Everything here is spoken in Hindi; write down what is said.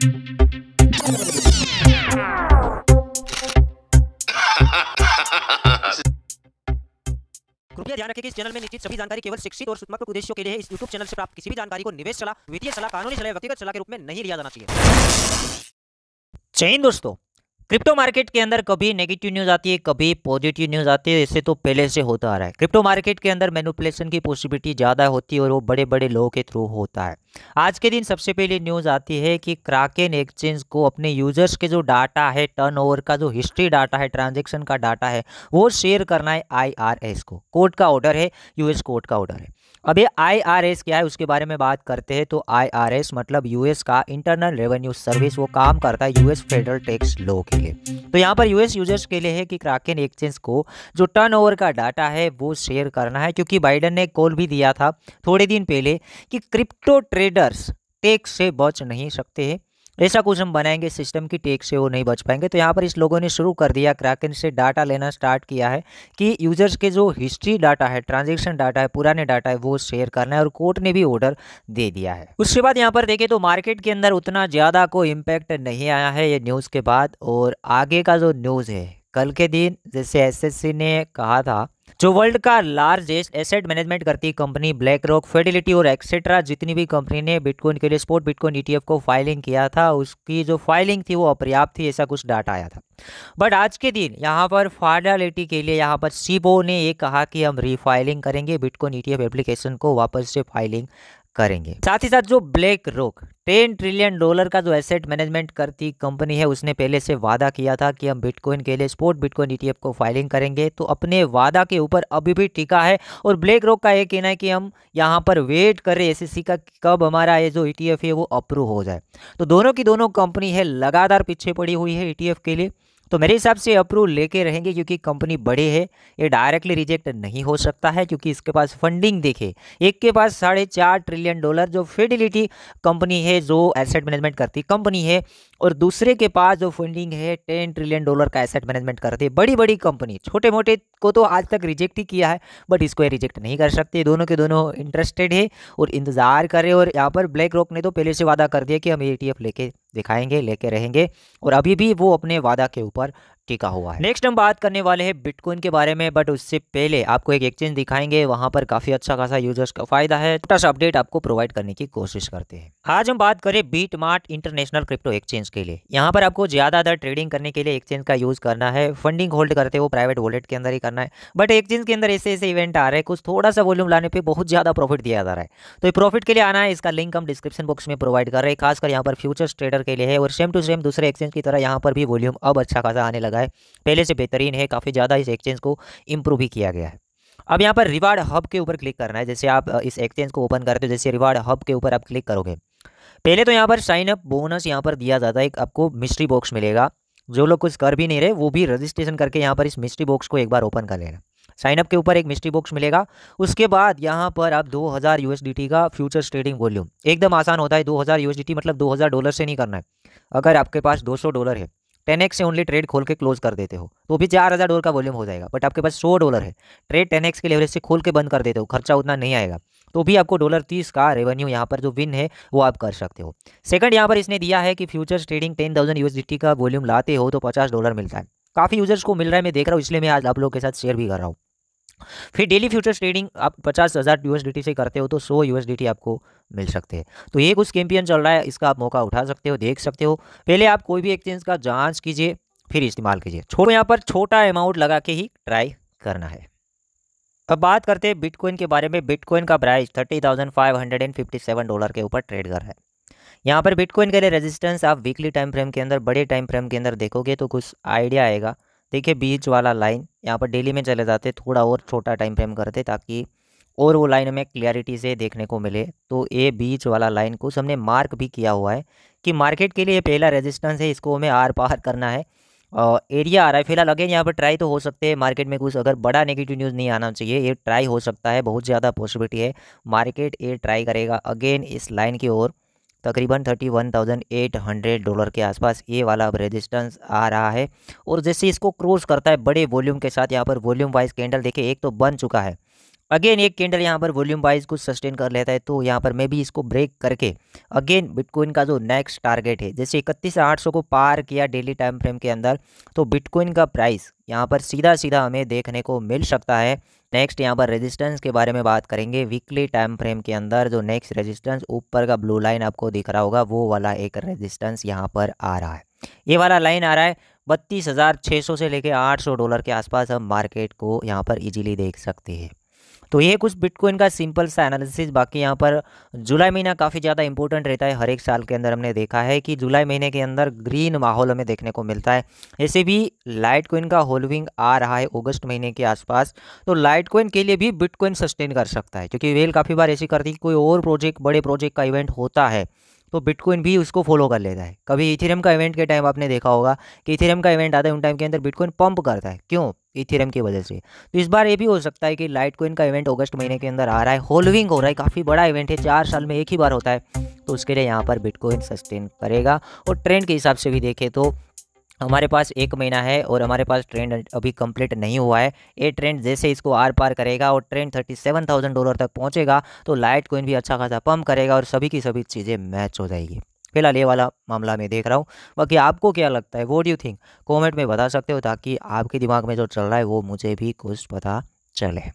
कृपया ध्यान रखें कि इस चैनल में निश्चित सभी जानकारी केवल शिक्षित और सूचनात्मक उद्देश्यों के लिए इस यूट्यूब चैनल से प्राप्त किसी भी जानकारी को निवेश सलाह वित्तीय सलाह कानूनी सलाह व्यक्तिगत सलाह के रूप में नहीं लिया जाना चाहिए चैन दोस्तों क्रिप्टो मार्केट के अंदर कभी नेगेटिव न्यूज़ आती है कभी पॉजिटिव न्यूज़ आती है इससे तो पहले से होता आ रहा है क्रिप्टो मार्केट के अंदर मेनुपुलेशन की पॉसिबिलिटी ज़्यादा होती है और वो बड़े बड़े लोगों के थ्रू होता है आज के दिन सबसे पहले न्यूज़ आती है कि क्राकेन एक्सचेंज को अपने यूजर्स के जो डाटा है टर्न का जो हिस्ट्री डाटा है ट्रांजेक्शन का डाटा है वो शेयर करना है आई को कोर्ट का ऑर्डर है यूएस कोर्ट का ऑर्डर है अभी आईआरएस क्या है उसके बारे में बात करते हैं तो आईआरएस मतलब यूएस का इंटरनल रेवेन्यू सर्विस वो काम करता है यूएस फेडरल टैक्स लो के लिए तो यहाँ पर यूएस यूजर्स के लिए है कि क्राकेन एक्सचेंज को जो टर्नओवर का डाटा है वो शेयर करना है क्योंकि बाइडन ने कॉल भी दिया था थोड़े दिन पहले कि क्रिप्टो ट्रेडर्स टैक्स से बच नहीं सकते हैं ऐसा कुछ हम बनाएंगे सिस्टम की टेक से वो नहीं बच पाएंगे तो यहाँ पर इस लोगों ने शुरू कर दिया क्रैकन से डाटा लेना स्टार्ट किया है कि यूजर्स के जो हिस्ट्री डाटा है ट्रांजेक्शन डाटा है पुराने डाटा है वो शेयर करना है और कोर्ट ने भी ऑर्डर दे दिया है उसके बाद यहाँ पर देखें तो मार्केट के अंदर उतना ज़्यादा कोई इम्पैक्ट नहीं आया है ये न्यूज़ के बाद और आगे का जो न्यूज़ है कल के दिन जैसे एसएससी ने कहा था जो वर्ल्ड का लार्जेस्ट एसेट मैनेजमेंट करती कंपनी ब्लैक रॉक फेडिलिटी और एक्सेट्रा जितनी भी कंपनी ने बिटकॉइन के लिए स्पोर्ट बिटकॉइन ईटीएफ को फाइलिंग किया था उसकी जो फाइलिंग थी वो अपर्याप्त थी ऐसा कुछ डाटा आया था बट आज के दिन यहाँ पर फाइनलिटी के लिए यहाँ पर सीबो ने ये कहा कि हम रीफाइलिंग करेंगे बिटकॉइन ईटीएफ एप्लीकेशन को वापस से फाइलिंग करेंगे साथ ही साथ जो ब्लैक रोक टेन ट्रिलियन डॉलर का जो एसेट मैनेजमेंट करती कंपनी है उसने पहले से वादा किया था कि हम बिटकॉइन के लिए स्पोर्ट बिटकॉइन ईटीएफ को फाइलिंग करेंगे तो अपने वादा के ऊपर अभी भी टिका है और ब्लैक रोक का यह कहना है कि हम यहां पर वेट कर रहे एसएससी का कब हमारा ये जो ईटीएफ है वो अप्रूव हो जाए तो दोनों की दोनों कंपनी है लगातार पीछे पड़ी हुई है ई के लिए तो मेरे हिसाब से अप्रूव लेके रहेंगे क्योंकि कंपनी बड़े है ये डायरेक्टली रिजेक्ट नहीं हो सकता है क्योंकि इसके पास फंडिंग देखे एक के पास साढ़े चार ट्रिलियन डॉलर जो फेडिलिटी कंपनी है जो एसेट मैनेजमेंट करती कंपनी है और दूसरे के पास जो फंडिंग है टेन ट्रिलियन डॉलर का एसेट मैनेजमेंट करती बड़ी बड़ी कंपनी छोटे मोटे को तो आज तक रिजेक्ट ही किया है बट इसको ये रिजेक्ट नहीं कर सकते दोनों के दोनों इंटरेस्टेड है और इंतज़ार करें और यहाँ पर ब्लैक रॉक ने तो पहले से वादा कर दिया कि हम ए लेके दिखाएंगे लेके रहेंगे और अभी भी वो अपने वादा के ऊपर का हुआ है नेक्स्ट हम बात करने वाले हैं बिटकॉइन के बारे में बट उससे पहले आपको एक एक्सचेंज दिखाएंगे वहां पर काफी अच्छा खासा यूजर्स का फायदा है छोटा सा अपडेट आपको प्रोवाइड करने की कोशिश करते हैं आज हम बात करें BitMart international crypto exchange के लिए यहाँ पर आपको ज्यादातर ट्रेडिंग करने के लिए एक्सचेंज का यूज करना है फंडिंग होल्ड करते हो प्राइवेट वॉलेट के अंदर ही करना है बट एक्सचेंज के अंदर ऐसे ऐसे इवेंट आ रहे हैं कुछ थोड़ा सा वॉल्यूम लाने पर बहुत ज्यादा प्रॉफिट दिया जा रहा है तो प्रॉफिट के लिए आना है इसका लिंक हम डिस्क्रिप्शन बॉक्स में प्रोवाइड कर रहे हैं खासकर यहाँ पर फ्यूचर्स ट्रेडर के लिए है और सेम टू सेम दूसरे एक्सचेंज की तरह यहाँ पर भी वॉल्यूम अब अच्छा खासा आने लगा है पहले से बेहतरीन है काफ़ी ज़्यादा इस एक्सचेंज को इम्प्रूव भी किया गया है अब यहाँ पर रिवार्ड हब के ऊपर क्लिक करना है जैसे आप इस एक्सचेंज को ओपन करते हो जैसे रिवार्ड हब के ऊपर आप क्लिक करोगे पहले तो यहाँ पर साइन अप बोनस यहाँ पर दिया जाता है एक आपको मिस्ट्री बॉक्स मिलेगा जो लोग कुछ कर भी नहीं रहे वो भी रजिस्ट्रेशन करके यहाँ पर इस मिस्ट्री बॉक्स को एक बार ओपन कर लेना साइनअप के ऊपर एक मिस्ट्री बॉक्स मिलेगा उसके बाद यहाँ पर आप 2000 हज़ार का फ्यूचर ट्रेडिंग वॉल्यूम एकदम आसान होता है 2000 हज़ार मतलब 2000 डॉलर से नहीं करना है अगर आपके पास 200 डॉलर है टेन एक्स से ओनली ट्रेड खोल के क्लोज कर देते हो तो भी चार हज़ार डॉलर का वॉल्यूम हो जाएगा बट आपके पास सौ डॉलर है ट्रेड टेन एक्स के लेवरेज से खोल के बंद कर देते हो खर्चा उतना नहीं आएगा तो भी आपको डॉलर तीस का रेवेन्यू यहाँ पर जो विन है वो आप कर सकते हो सेकंड यहाँ पर इसने दिया है कि फ्यूचर्स ट्रेडिंग टेन थाउजेंड का वॉल्यूम लाते हो तो पचास डॉलर मिलता है काफ़ी यूजर्स को मिल रहा है मैं देख रहा हूँ इसलिए मैं आज आप लोगों के साथ शेयर भी कर रहा हूँ फिर डेली फ्यूचर्स ट्रेडिंग आप पचास हज़ार यू से करते हो तो सौ यू आपको मिल सकते हैं तो ये कुछ कैंपियन चल रहा है इसका आप मौका उठा सकते हो देख सकते हो पहले आप कोई भी एक्सचेंज का जांच कीजिए फिर इस्तेमाल कीजिए छोड़ो यहाँ पर छोटा अमाउंट लगा के ही ट्राई करना है अब बात करते हैं बिटकॉइन के बारे में बिटकॉइन का price thirty thousand five hundred and fifty seven dollar के ऊपर ट्रेड कर रहा है यहाँ पर बिटकॉइन के लिए रेजिस्टेंस आप वीकली टाइम फ्रेम के अंदर बड़े टाइम फ्रेम के अंदर देखोगे तो कुछ आइडिया आएगा देखिए बीच वाला लाइन यहाँ पर डेली में चले जाते थोड़ा और छोटा टाइम फ्रेम करते ताकि और वो लाइन हमें क्लियरिटी से देखने को मिले तो ये बीच वाला लाइन कुछ हमने मार्क भी किया हुआ है कि मार्केट के लिए पहला रेजिस्टेंस है इसको हमें आर पार करना है और एरिया आ रहा है फिलहाल अगेन यहाँ पर ट्राई तो हो सकते हैं मार्केट में कुछ अगर बड़ा नेगेटिव न्यूज़ नहीं आना चाहिए ये ट्राई हो सकता है बहुत ज़्यादा पॉसिबिलिटी है मार्केट ये ट्राई करेगा अगेन इस लाइन की ओर तकरीबन thirty one thousand eight hundred dollar के आसपास ये वाला अब रेजिस्टेंस आ रहा है और जैसे इसको क्रॉस करता है बड़े वॉल्यूम के साथ यहाँ पर वॉल्यूम वाइज कैंडल देखे एक तो बन चुका है अगेन एक कैंडल यहाँ पर वॉल्यूम वाइज कुछ सस्टेन कर लेता है तो यहाँ पर मे भी इसको ब्रेक करके अगेन बिटकॉइन का जो नेक्स्ट टारगेट है जैसे इकतीस आठ सौ को पार किया डेली टाइम फ्रेम के अंदर तो बिटकॉइन का प्राइस यहाँ पर सीधा सीधा हमें देखने को मिल सकता है नेक्स्ट यहाँ पर रेजिस्टेंस के बारे में बात करेंगे वीकली टाइम फ्रेम के अंदर जो नेक्स्ट रेजिस्टेंस ऊपर का ब्लू लाइन आपको दिख रहा होगा वो वाला एक रेजिस्टेंस यहाँ पर आ रहा है ये वाला लाइन आ रहा है बत्तीस हज़ार छः सौ से लेके आठ सौ डॉलर के आसपास हम मार्केट को यहाँ पर इजीली देख सकते हैं तो ये कुछ बिटकॉइन का सिंपल सा एनालिसिस बाकी यहाँ पर जुलाई महीना काफ़ी ज़्यादा इंपॉर्टेंट रहता है हर एक साल के अंदर हमने देखा है कि जुलाई महीने के अंदर ग्रीन माहौल हमें देखने को मिलता है ऐसे भी लाइट कोइन का होल्विंग आ रहा है अगस्त महीने के आसपास तो लाइट कोइन के लिए भी बिटकॉइन सस्टेन कर सकता है क्योंकि वेल काफ़ी बार ऐसी करती है कोई और प्रोजेक्ट बड़े प्रोजेक्ट का इवेंट होता है तो बिटकॉइन भी उसको फॉलो कर लेता है कभी इथेरियम का इवेंट के टाइम आपने देखा होगा कि इथेरियम का इवेंट आता है उन टाइम के अंदर बिटकॉइन पंप करता है क्यों इथेरियम की वजह से तो इस बार ये भी हो सकता है कि लाइट कोइन का इवेंट अगस्त महीने के अंदर आ रहा है होलविंग हो रहा है काफ़ी बड़ा इवेंट है चार साल में एक ही बार होता है तो उसके लिए यहाँ पर बिटकॉइन सस्टेन करेगा और ट्रेंड के हिसाब से भी देखें तो हमारे पास एक महीना है और हमारे पास ट्रेंड अभी कंप्लीट नहीं हुआ है ये ट्रेंड जैसे इसको आर पार करेगा और trend thirty seven thousand dollar तक पहुंचेगा तो लाइट कोइन भी अच्छा खासा पम्प करेगा और सभी की सभी चीज़ें मैच हो जाएगी फिलहाल ये वाला मामला मैं देख रहा हूँ बाकी आपको क्या लगता है वो डू थिंक कॉमेंट में बता सकते हो ताकि आपके दिमाग में जो चल रहा है वो मुझे भी कुछ पता चले